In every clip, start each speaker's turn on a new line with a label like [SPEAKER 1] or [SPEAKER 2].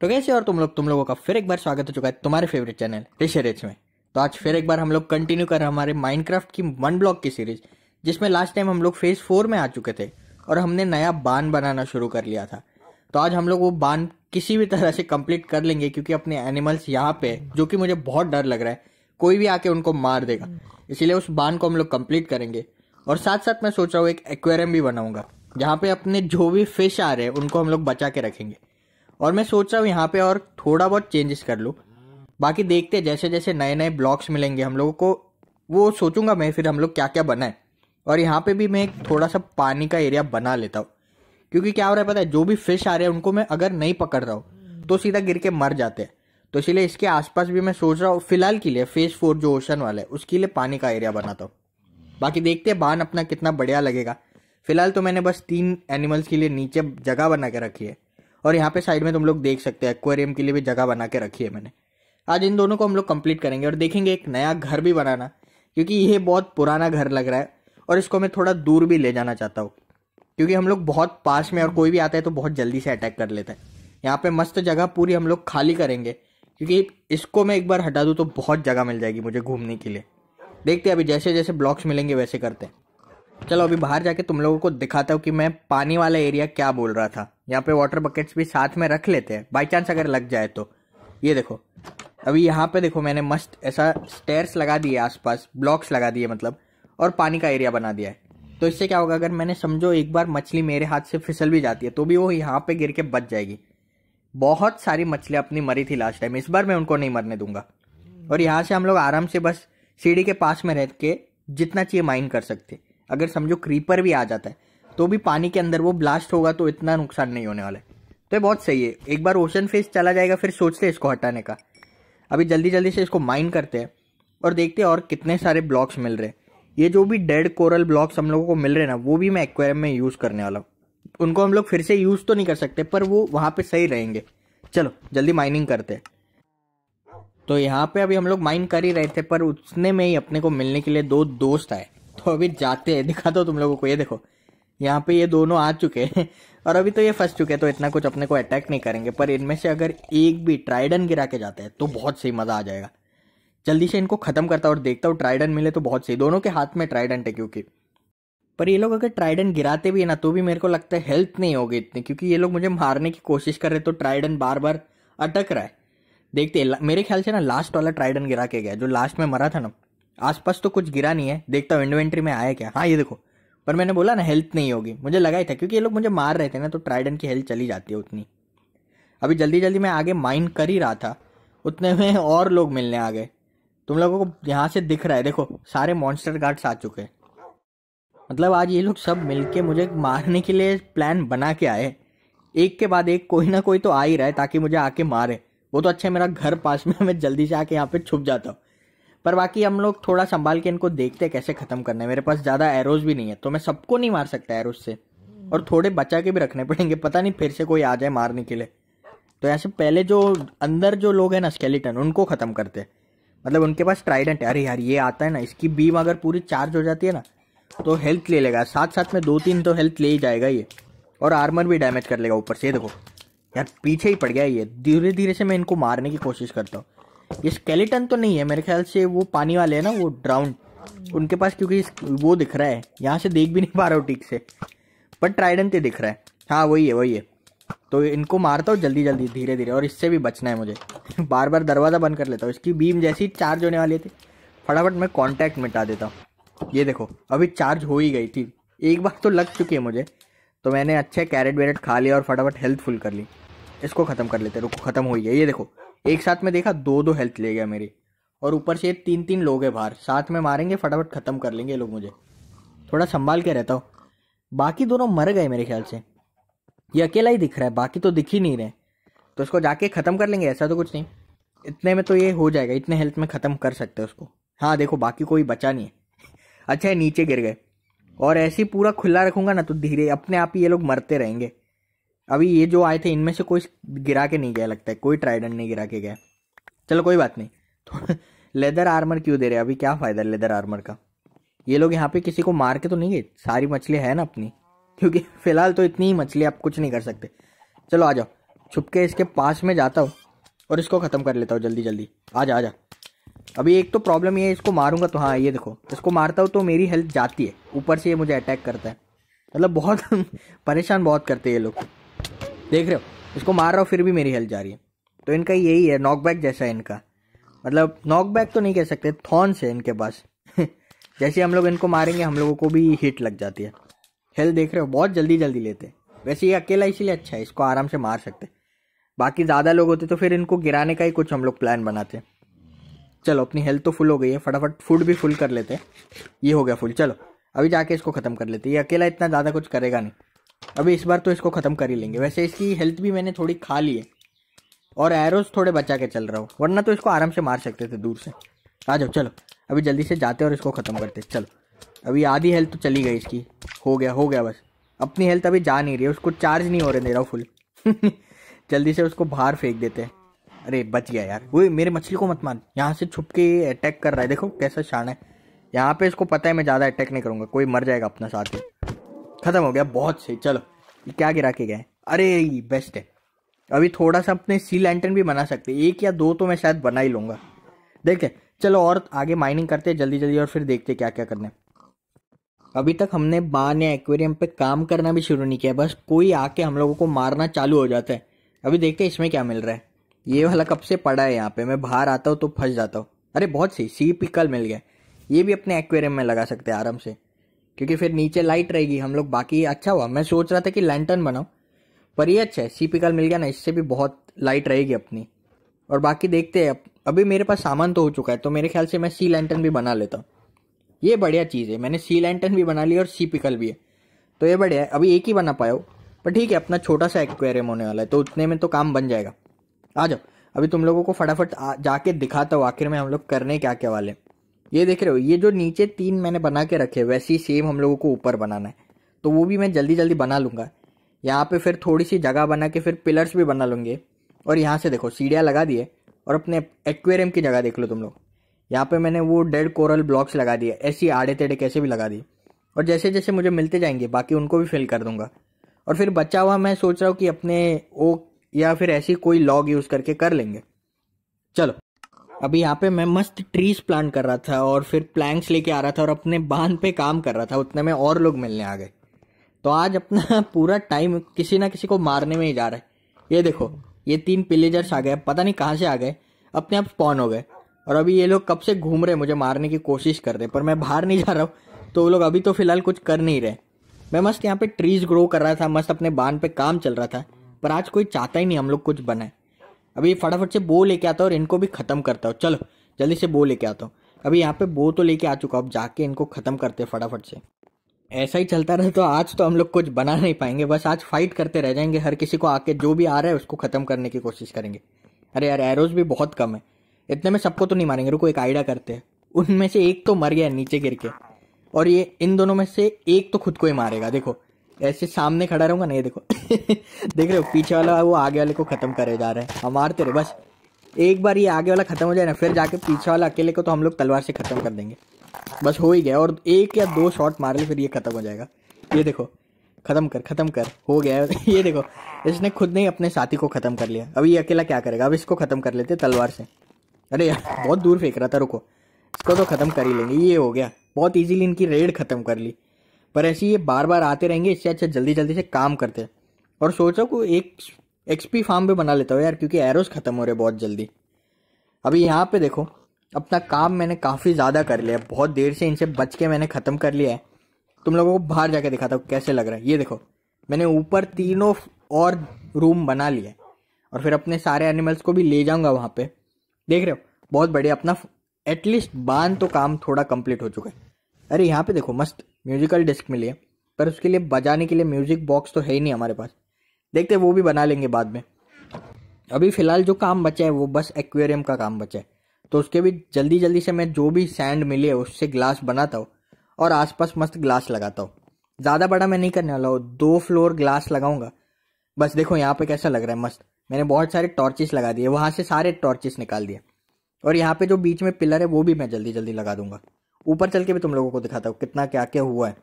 [SPEAKER 1] तो कैसे और तुम लोग तुम लोगों का फिर एक बार स्वागत हो चुका है तुम्हारे फेवरेट चैनल रिशेरेज में तो आज फिर एक बार हम लोग कंटिन्यू कर हमारे माइनक्राफ्ट की वन ब्लॉक की सीरीज जिसमें लास्ट टाइम हम लोग फेज फोर में आ चुके थे और हमने नया बांध बनाना शुरू कर लिया था तो आज हम लोग वो बांध किसी भी तरह से कम्प्लीट कर लेंगे क्योंकि अपने एनिमल्स यहाँ पे जो कि मुझे बहुत डर लग रहा है कोई भी आके उनको मार देगा इसीलिए उस बांध को हम लोग कम्प्लीट करेंगे और साथ साथ मैं सोच रहा हूँ एक एक्वेरियम भी बनाऊंगा जहाँ पे अपने जो भी फिश आ रहे हैं उनको हम लोग बचा के रखेंगे और मैं सोच रहा हूँ यहाँ पे और थोड़ा बहुत चेंजेस कर लूँ बाकी देखते हैं जैसे जैसे नए नए ब्लॉक्स मिलेंगे हम लोगों को वो सोचूंगा मैं फिर हम लोग क्या क्या बनाए और यहाँ पे भी मैं एक थोड़ा सा पानी का एरिया बना लेता हूँ क्योंकि क्या हो रहा है पता है जो भी फिश आ रहे हैं उनको मैं अगर नहीं पकड़ रहा हूँ तो सीधा गिर के मर जाते हैं तो इसीलिए इसके आसपास भी मैं सोच रहा हूँ फिलहाल के लिए फेज फोर जो ओशन वाला है उसके लिए पानी का एरिया बनाता हूँ बाकी देखते हैं बांध अपना कितना बढ़िया लगेगा फिलहाल तो मैंने बस तीन एनिमल्स के लिए नीचे जगह बना के रखी है और यहाँ पे साइड में तुम लोग देख सकते हैं एक्वेरियम के लिए भी जगह बना के रखी है मैंने आज इन दोनों को हम लोग कंप्लीट करेंगे और देखेंगे एक नया घर भी बनाना क्योंकि ये बहुत पुराना घर लग रहा है और इसको मैं थोड़ा दूर भी ले जाना चाहता हूँ क्योंकि हम लोग बहुत पास में और कोई भी आता है तो बहुत जल्दी से अटैक कर लेता है यहाँ पे मस्त जगह पूरी हम लोग खाली करेंगे क्योंकि इसको मैं एक बार हटा दूँ तो बहुत जगह मिल जाएगी मुझे घूमने के लिए देखते हैं अभी जैसे जैसे ब्लॉक्स मिलेंगे वैसे करते हैं चलो अभी बाहर जाके तुम लोगों को दिखाता हूँ कि मैं पानी वाला एरिया क्या बोल रहा था यहाँ पे वाटर बकेट्स भी साथ में रख लेते हैं बाई चांस अगर लग जाए तो ये देखो अभी यहाँ पे देखो मैंने मस्त ऐसा स्टेयर्स लगा दिए आसपास ब्लॉक्स लगा दिए मतलब और पानी का एरिया बना दिया है तो इससे क्या होगा अगर मैंने समझो एक बार मछली मेरे हाथ से फिसल भी जाती है तो भी वो यहाँ पे गिर के बच जाएगी बहुत सारी मछलियाँ अपनी मरी थी लास्ट टाइम इस बार मैं उनको नहीं मरने दूंगा और यहाँ से हम लोग आराम से बस सीढ़ी के पास में रह के जितना चाहिए माइन कर सकते अगर समझो क्रीपर भी आ जाता है तो भी पानी के अंदर वो ब्लास्ट होगा तो इतना नुकसान नहीं होने वाला तो ये बहुत सही है एक बार ओशन फेस चला जाएगा फिर सोचते हैं इसको हटाने का अभी जल्दी जल्दी से इसको माइन करते हैं और देखते हैं और कितने सारे ब्लॉक्स मिल रहे हैं ये जो भी डेड कोरल ब्लॉक्स हम लोगों को मिल रहे हैं ना वो भी मैं एक्वेरियम में यूज़ करने वाला हूँ उनको हम लोग फिर से यूज़ तो नहीं कर सकते पर वो वहाँ पर सही रहेंगे चलो जल्दी माइनिंग करते तो यहाँ पे अभी हम लोग माइन कर ही रहे थे पर उसने में ही अपने को मिलने के लिए दो दोस्त आए तो अभी जाते हैं दिखा दो तुम लोगों को ये देखो यहाँ पे ये दोनों आ चुके हैं और अभी तो ये फंस चुके हैं तो इतना कुछ अपने को अटैक नहीं करेंगे पर इनमें से अगर एक भी ट्राइडन गिरा के जाते हैं तो बहुत सही मज़ा आ जाएगा जल्दी से इनको ख़त्म करता और देखता हूँ ट्राइडन मिले तो बहुत सही दोनों के हाथ में ट्राइडेंट है क्योंकि पर ये लोग अगर ट्राइडन गिराते भी है ना तो भी मेरे को लगता है हेल्थ नहीं होगी इतनी क्योंकि ये लोग मुझे मारने की कोशिश कर रहे तो ट्राइडन बार बार अटक रहा है देखते हैं मेरे ख्याल से ना लास्ट वाला ट्राइडन गिरा के गया जो लास्ट में मरा था ना आसपास तो कुछ गिरा नहीं है देखता हूँ इन्वेंट्री में आया क्या हाँ ये देखो पर मैंने बोला ना हेल्थ नहीं होगी मुझे लगा ही था क्योंकि ये लोग मुझे मार रहे थे ना तो ट्राइडेंट की हेल्थ चली जाती है उतनी अभी जल्दी जल्दी मैं आगे माइंड कर ही रहा था उतने में और लोग मिलने आ गए तुम लोगों को यहाँ से दिख रहा है देखो सारे मॉन्स्टर गार्ड्स आ चुके हैं मतलब आज ये लोग सब मिल मुझे मारने के लिए प्लान बना के आए एक के बाद एक कोई ना कोई तो आ ही रहा है ताकि मुझे आके मारे वो तो अच्छा है मेरा घर पास में मैं जल्दी से आके यहाँ पे छुप जाता हूँ पर बाकी हम लोग थोड़ा संभाल के इनको देखते हैं कैसे ख़त्म करना है मेरे पास ज़्यादा एरोज भी नहीं है तो मैं सबको नहीं मार सकता एरोज से और थोड़े बचा के भी रखने पड़ेंगे पता नहीं फिर से कोई आ जाए मारने के लिए तो ऐसे पहले जो अंदर जो लोग हैं ना स्केलेटन उनको ख़त्म करते हैं मतलब उनके पास ट्राइडेंट है अरे यार ये आता है ना इसकी बीम अगर पूरी चार्ज हो जाती है ना तो हेल्थ ले लेगा साथ साथ में दो तीन तो हेल्थ ले ही जाएगा ये और आर्मर भी डैमेज कर लेगा ऊपर से देखो यार पीछे ही पड़ गया ये धीरे धीरे से मैं इनको मारने की कोशिश करता हूँ ये स्केलेटन तो नहीं है मेरे ख्याल से वो पानी वाले हैं ना वो ड्राउंड उनके पास क्योंकि वो दिख रहा है यहाँ से देख भी नहीं पा रहा हूँ ठीक से पर ट्राइडेंट ही दिख रहा है हाँ वही है वही है तो इनको मारता हूँ जल्दी जल्दी धीरे धीरे और इससे भी बचना है मुझे बार बार दरवाज़ा बंद कर लेता हूँ इसकी बीम जैसी चार्ज होने वाली थी फटाफट मैं कॉन्टैक्ट मिटा देता हूँ ये देखो अभी चार्ज हो ही गई थी एक बार तो लग चुकी है मुझे तो मैंने अच्छे कैरेट वैरेट खा लिया और फटाफट हेल्थ फुल कर ली इसको ख़त्म कर लेते रुको ख़त्म हो गया ये देखो एक साथ में देखा दो दो हेल्थ ले गया मेरी और ऊपर से तीन तीन लोग हैं बाहर साथ में मारेंगे फटाफट ख़त्म कर लेंगे लोग मुझे थोड़ा संभाल के रहता हूँ बाकी दोनों मर गए मेरे ख्याल से ये अकेला ही दिख रहा है बाकी तो दिख ही नहीं रहे तो उसको जाके ख़त्म कर लेंगे ऐसा तो कुछ नहीं इतने में तो ये हो जाएगा इतने हेल्थ में ख़त्म कर सकते हैं उसको हाँ देखो बाकी कोई बचा नहीं है अच्छा है नीचे गिर गए और ऐसे ही पूरा खुला रखूंगा ना तो धीरे अपने आप ही ये लोग मरते रहेंगे अभी ये जो आए थे इनमें से कोई गिरा के नहीं गया लगता है कोई ट्राइडन नहीं गिरा के गया चलो कोई बात नहीं तो लेदर आर्मर क्यों दे रहे अभी क्या फ़ायदा है लेदर आर्मर का ये लोग यहाँ पे किसी को मार के तो नहीं गए सारी मछली है ना अपनी क्योंकि फ़िलहाल तो इतनी ही मछली आप कुछ नहीं कर सकते चलो आ जाओ छुप के इसके पास में जाता हूँ और इसको ख़त्म कर लेता हूँ जल्दी जल्दी आ जा आ जा अभी एक तो प्रॉब्लम ये है इसको मारूंगा तो हाँ ये देखो इसको मारता हूँ तो मेरी हेल्थ जाती है ऊपर से ये मुझे अटैक करता है मतलब बहुत परेशान बहुत करते हैं ये लोग देख रहे हो इसको मार रहा हूँ फिर भी मेरी हेल्थ जा रही है तो इनका यही है नॉकबैक जैसा है इनका मतलब नॉकबैक तो नहीं कह सकते थॉर्न्स है इनके पास जैसे हम लोग इनको मारेंगे हम लोगों को भी हिट लग जाती है हेल्थ देख रहे हो बहुत जल्दी जल्दी लेते हैं वैसे ये अकेला इसीलिए अच्छा है इसको आराम से मार सकते बाकी ज़्यादा लोग होते तो फिर इनको गिराने का ही कुछ हम लोग प्लान बनाते चलो अपनी हेल्थ तो फुल हो गई है फटाफट फूड भी फुल कर लेते हैं ये हो गया फुल चलो अभी जाके इसको ख़त्म कर लेते ये अकेला इतना ज़्यादा कुछ करेगा नहीं अभी इस बार तो इसको ख़त्म कर ही लेंगे वैसे इसकी हेल्थ भी मैंने थोड़ी खा ली है और एरोज थोड़े बचा के चल रहा हूँ वरना तो इसको आराम से मार सकते थे दूर से आ जाओ चलो अभी जल्दी से जाते और इसको ख़त्म करते चलो अभी आधी हेल्थ तो चली गई इसकी हो गया हो गया बस अपनी हेल्थ अभी जा नहीं रही है उसको चार्ज नहीं हो रहे दे रहा हूँ फुल जल्दी से उसको बाहर फेंक देते हैं अरे बच गया यार वो मेरे मछली को मत मार यहाँ से छुप के अटैक कर रहा है देखो कैसा शान है यहाँ पे इसको पता है मैं ज़्यादा अटैक नहीं करूँगा कोई मर जाएगा अपना साथ ही खत्म हो गया बहुत सही चलो क्या गिरा के गए अरे बेस्ट है अभी थोड़ा सा अपने सी लैंटन भी बना सकते एक या दो तो मैं शायद बना ही लूंगा देखते चलो और आगे माइनिंग करते हैं जल्दी जल्दी और फिर देखते क्या क्या करना है अभी तक हमने बान या एक्वेरियम पे काम करना भी शुरू नहीं किया बस कोई आके हम लोगों को मारना चालू हो जाता है अभी देखते हैं इसमें क्या मिल रहा है ये वाला कब से पड़ा है यहाँ पे मैं बाहर आता हूँ तो फंस जाता हूँ अरे बहुत सही सी पिकल मिल गया ये भी अपने एक्वेरियम में लगा सकते हैं आराम से क्योंकि फिर नीचे लाइट रहेगी हम लोग बाकी अच्छा हुआ मैं सोच रहा था कि लैंटर्न बनाऊँ पर ये अच्छा है सी पिकल मिल गया ना इससे भी बहुत लाइट रहेगी अपनी और बाकी देखते हैं अभी मेरे पास सामान तो हो चुका है तो मेरे ख्याल से मैं सी लैंटर्न भी बना लेता हूँ ये बढ़िया चीज़ है मैंने सी लैंटर्न भी बना ली और सी पिकल भी है तो ये बढ़िया है अभी एक ही बना पाए हो पर ठीक है अपना छोटा सा एक्वेरियम होने वाला है तो उतने में तो काम बन जाएगा आ जाओ अभी तुम लोगों को फटाफट जाके दिखाता हूँ आखिर में हम लोग करने क्या क्या वाले हैं ये देख रहे हो ये जो नीचे तीन मैंने बना के रखे वैसे ही सेम हम लोगों को ऊपर बनाना है तो वो भी मैं जल्दी जल्दी बना लूँगा यहाँ पे फिर थोड़ी सी जगह बना के फिर पिलर्स भी बना लूँगे और यहाँ से देखो सीढ़ियाँ लगा दिए और अपने एक्वेरियम की जगह देख लो तुम लोग यहाँ पे मैंने वो डेड कोरल ब्लॉक्स लगा दिए ऐसे ही आड़े तेड़े कैसे भी लगा दिए और जैसे जैसे मुझे मिलते जाएंगे बाकी उनको भी फिल कर दूंगा और फिर बचा हुआ मैं सोच रहा हूँ कि अपने ओक या फिर ऐसी कोई लॉग यूज़ करके कर लेंगे चलो अभी यहाँ पे मैं मस्त ट्रीज प्लान कर रहा था और फिर प्लैंक्स लेके आ रहा था और अपने बांध पे काम कर रहा था उतने में और लोग मिलने आ गए तो आज अपना पूरा टाइम किसी ना किसी को मारने में ही जा रहा है ये देखो ये तीन पिलेजर्स आ गए पता नहीं कहाँ से आ गए अपने आप स्पॉन हो गए और अभी ये लोग कब से घूम रहे मुझे मारने की कोशिश कर रहे पर मैं बाहर नहीं जा रहा हूँ तो वो लोग अभी तो फिलहाल कुछ कर नहीं रहे मैं मस्त यहाँ पे ट्रीज ग्रो कर रहा था मस्त अपने बांध पे काम चल रहा था पर आज कोई चाहता ही नहीं हम लोग कुछ बनाए अभी फटाफट से बो लेके आता हूँ और इनको भी ख़त्म करता हूँ चलो जल्दी से बो लेके आता हूँ अभी यहाँ पे बो तो लेके आ चुका अब जाके इनको ख़त्म करते हैं फटाफट से ऐसा ही चलता रहे तो आज तो हम लोग कुछ बना नहीं पाएंगे बस आज फाइट करते रह जाएंगे हर किसी को आके जो भी आ रहा है उसको ख़त्म करने की कोशिश करेंगे अरे यार एरोज भी बहुत कम है इतने में सबको तो नहीं मारेंगे रुको एक आइडिया करते हैं उनमें से एक तो मर गया नीचे गिर के और ये इन दोनों में से एक तो खुद को ही मारेगा देखो ऐसे सामने खड़ा रहूंगा नहीं देखो देख रहे हो पीछे वाला वो आगे वाले को खत्म करे जा रहे हैं हम मारते रहे बस एक बार ये आगे वाला खत्म हो जाए ना फिर जाके पीछे वाला अकेले को तो हम लोग तलवार से खत्म कर देंगे बस हो ही गया और एक या दो शॉट मार ले फिर ये खत्म हो जाएगा ये देखो खत्म कर खत्म कर हो गया ये देखो इसने खुद ने अपने साथी को खत्म कर लिया अब ये अकेला क्या करेगा अब इसको खत्म कर लेते तलवार से अरे यार बहुत दूर फेंक रहा था रुको इसको तो खत्म कर ही लेंगे ये हो गया बहुत इजीली इनकी रेड खत्म कर ली पर ऐसे ये बार बार आते रहेंगे इससे अच्छा जल्दी जल्दी से काम करते और सोचो को एक एक्सपी फार्म भी बना लेता हूँ यार क्योंकि एरोस ख़त्म हो रहे बहुत जल्दी अभी यहाँ पे देखो अपना काम मैंने काफ़ी ज़्यादा कर लिया बहुत देर से इनसे बच के मैंने ख़त्म कर लिया है तुम लोगों को बाहर जाके दिखाता हूँ कैसे लग रहा है ये देखो मैंने ऊपर तीनों और रूम बना लिया और फिर अपने सारे एनिमल्स को भी ले जाऊंगा वहाँ पे देख रहे हो बहुत बढ़िया अपना एटलीस्ट बांध तो काम थोड़ा कंप्लीट हो चुका है अरे यहाँ पे देखो मस्त म्यूजिकल डिस्क मिली है पर उसके लिए बजाने के लिए म्यूजिक बॉक्स तो है ही नहीं हमारे पास देखते वो भी बना लेंगे बाद में अभी फ़िलहाल जो काम बचा है वो बस एक्वेरियम का काम बचा है तो उसके भी जल्दी जल्दी से मैं जो भी सैंड मिली है उससे ग्लास बनाता हूँ और आसपास मस्त ग्लास लगाता हूँ ज़्यादा बड़ा मैं नहीं करने वाला हूँ दो फ्लोर ग्लास लगाऊंगा बस देखो यहाँ पे कैसा लग रहा है मस्त मैंने बहुत सारे टॉर्चेस लगा दिए वहाँ से सारे टॉर्चेस निकाल दिए और यहाँ पे जो बीच में पिलर है वो भी मैं जल्दी जल्दी लगा दूंगा ऊपर चल के भी तुम लोगों को दिखाता हूँ कितना क्या क्या हुआ है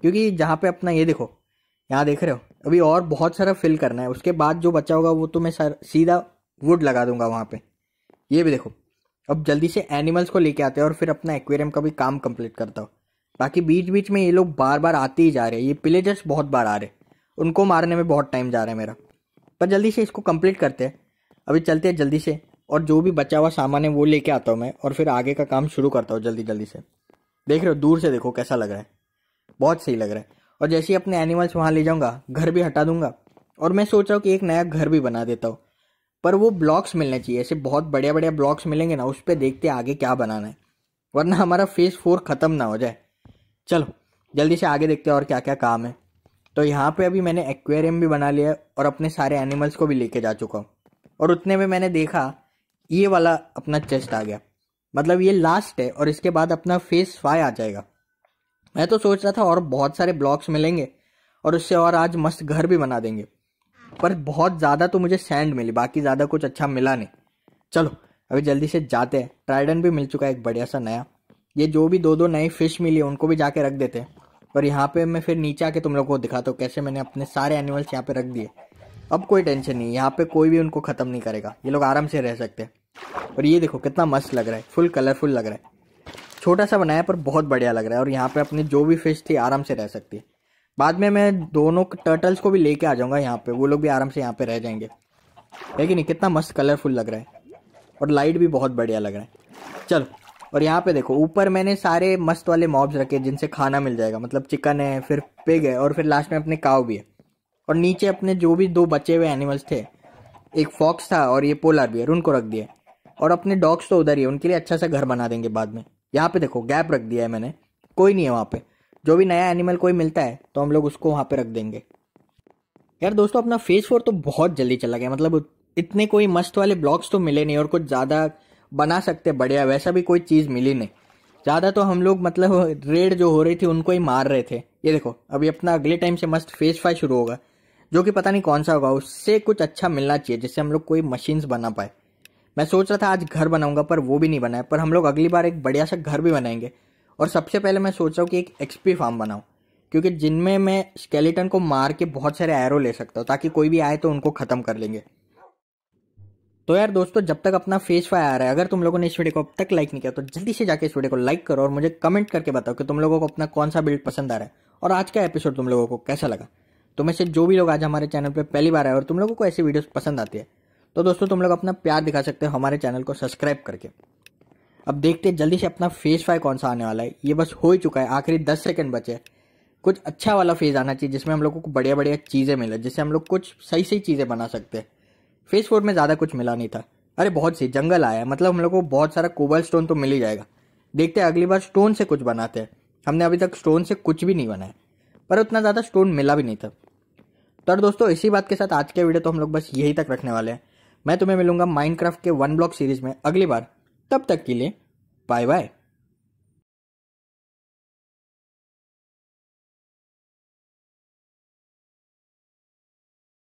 [SPEAKER 1] क्योंकि जहाँ पे अपना ये देखो यहाँ देख रहे हो अभी और बहुत सारा फिल करना है उसके बाद जो बचा होगा वो तो मैं सर सीधा वुड लगा दूंगा वहाँ पे ये भी देखो अब जल्दी से एनिमल्स को लेके आते हैं और फिर अपना एक्वेरियम का भी काम कंप्लीट करता हूँ बाकी बीच बीच में ये लोग बार बार आते ही जा रहे हैं ये पिलेजर्स बहुत बार आ रहे उनको मारने में बहुत टाइम जा रहा है मेरा पर जल्दी से इसको कंप्लीट करते हैं अभी चलते हैं जल्दी से और जो भी बचा हुआ सामान है वो लेके आता हूँ मैं और फिर आगे का काम शुरू करता हूँ जल्दी जल्दी से देख रहे हो दूर से देखो कैसा लग रहा है बहुत सही लग रहा है और जैसे ही अपने एनिमल्स वहाँ ले जाऊँगा घर भी हटा दूंगा और मैं सोच रहा हूँ कि एक नया घर भी बना देता हूँ पर वो ब्लॉक्स मिलने चाहिए ऐसे बहुत बढ़िया बढ़िया ब्लॉक्स मिलेंगे ना उस पर देखते आगे क्या बनाना है वरना हमारा फेज़ फोर ख़त्म ना हो जाए चलो जल्दी से आगे देखते हैं और क्या क्या काम है तो यहाँ पे अभी मैंने एक्वेरियम भी बना लिया और अपने सारे एनिमल्स को भी लेके जा चुका हूँ और उतने में मैंने देखा ये वाला अपना चेस्ट आ गया मतलब ये लास्ट है और इसके बाद अपना फेस फाइव आ जाएगा मैं तो सोच रहा था और बहुत सारे ब्लॉक्स मिलेंगे और उससे और आज मस्त घर भी बना देंगे पर बहुत ज़्यादा तो मुझे सैंड मिली बाकी ज़्यादा कुछ अच्छा मिला नहीं चलो अभी जल्दी से जाते हैं ट्राइडन भी मिल चुका है एक बढ़िया सा नया ये जो भी दो दो नए फिश मिली उनको भी जाके रख देते हैं और यहाँ पे मैं फिर नीचे आके तुम लोग को दिखाता हूँ कैसे मैंने अपने सारे एनिमल्स यहाँ पे रख दिए अब कोई टेंशन नहीं यहाँ पे कोई भी उनको ख़त्म नहीं करेगा ये लोग आराम से रह सकते हैं और ये देखो कितना मस्त लग रहा है फुल कलरफुल लग रहा है छोटा सा बनाया पर बहुत बढ़िया लग रहा है और यहाँ पे अपनी जो भी फिश थी आराम से रह सकती है बाद में मैं दोनों टर्टल्स को भी लेके आ जाऊँगा यहाँ पे वो लोग भी आराम से यहाँ पे रह जाएंगे है कि नहीं कितना मस्त कलरफुल लग रहा है और लाइट भी बहुत बढ़िया लग रहा है चलो और यहाँ पे देखो ऊपर मैंने सारे मस्त वाले मॉब्स रखे जिनसे खाना मिल जाएगा मतलब चिकन है फिर पिग है और फिर लास्ट में अपने काव भी है और नीचे अपने जो भी दो बचे हुए एनिमल्स थे एक फॉक्स था और ये पोलर भी है उनको रख दिया और अपने डॉग्स तो उधर ही है उनके लिए अच्छा सा घर बना देंगे बाद में यहाँ पे देखो गैप रख दिया है मैंने कोई नहीं है वहाँ पे जो भी नया एनिमल कोई मिलता है तो हम लोग उसको वहाँ पे रख देंगे यार दोस्तों अपना फेज फोर तो बहुत जल्दी चला गया मतलब इतने कोई मस्त वाले ब्लॉक्स तो मिले नहीं और कुछ ज़्यादा बना सकते बढ़िया वैसा भी कोई चीज़ मिली नहीं ज़्यादा तो हम लोग मतलब रेड जो हो रही थी उनको ही मार रहे थे ये देखो अभी अपना अगले टाइम से मस्त फेज फाइव शुरू होगा जो कि पता नहीं कौन सा होगा उससे कुछ अच्छा मिलना चाहिए जिससे हम लोग कोई मशीन्स बना पाए मैं सोच रहा था आज घर बनाऊंगा पर वो भी नहीं बना है पर हम लोग अगली बार एक बढ़िया सा घर भी बनाएंगे और सबसे पहले मैं सोच रहा हूँ कि एक एक्सपी फार्म बनाऊँ क्योंकि जिनमें मैं स्केलेटन को मार के बहुत सारे एरो ले सकता हूँ ताकि कोई भी आए तो उनको ख़त्म कर लेंगे तो यार दोस्तों जब तक अपना फेस फायर आ रहा है अगर तुम लोगों ने इस वीडियो को अब तक लाइक नहीं किया तो जल्दी से जाके इस वीडियो को लाइक करो और मुझे कमेंट करके बताओ कि तुम लोगों को अपना कौन सा बिल्ड पसंद आ रहा है और आज का एपिसोड तुम लोगों को कैसा लगा तो मैं से जो भी लोग आज हमारे चैनल पर पहली बार आए और तुम लोगों को ऐसी वीडियो पसंद आती है तो दोस्तों तुम लोग अपना प्यार दिखा सकते हो हमारे चैनल को सब्सक्राइब करके अब देखते हैं जल्दी से अपना फेज फाइव कौन सा आने वाला है ये बस हो ही चुका है आखिरी दस सेकंड बचे कुछ अच्छा वाला फेज आना चाहिए जिसमें हम लोगों को बढ़िया बढ़िया चीज़ें मिले जिससे हम लोग कुछ सही सही चीज़ें बना सकते हैं फेज फोर में ज़्यादा कुछ मिला नहीं था अरे बहुत सी जंगल आया मतलब हम लोग को बहुत सारा कोबल स्टोन तो मिल ही जाएगा देखते हैं अगली बार स्टोन से कुछ बनाते हैं हमने अभी तक स्टोन से कुछ भी नहीं बनाया पर उतना ज़्यादा स्टोन मिला भी नहीं था तो दोस्तों इसी बात के साथ आज के वीडियो तो हम लोग बस यही तक रखने वाले हैं मैं तुम्हें मिलूंगा माइनक्राफ्ट के वन ब्लॉक सीरीज में अगली बार तब तक के लिए बाय बाय